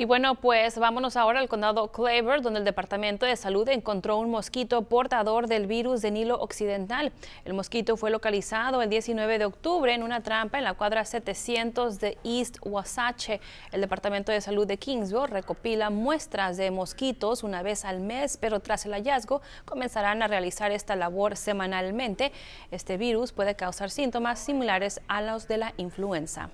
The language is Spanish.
Y bueno, pues vámonos ahora al condado Claver, donde el Departamento de Salud encontró un mosquito portador del virus de Nilo Occidental. El mosquito fue localizado el 19 de octubre en una trampa en la cuadra 700 de East Wasatch. El Departamento de Salud de Kingsville recopila muestras de mosquitos una vez al mes, pero tras el hallazgo comenzarán a realizar esta labor semanalmente. Este virus puede causar síntomas similares a los de la influenza.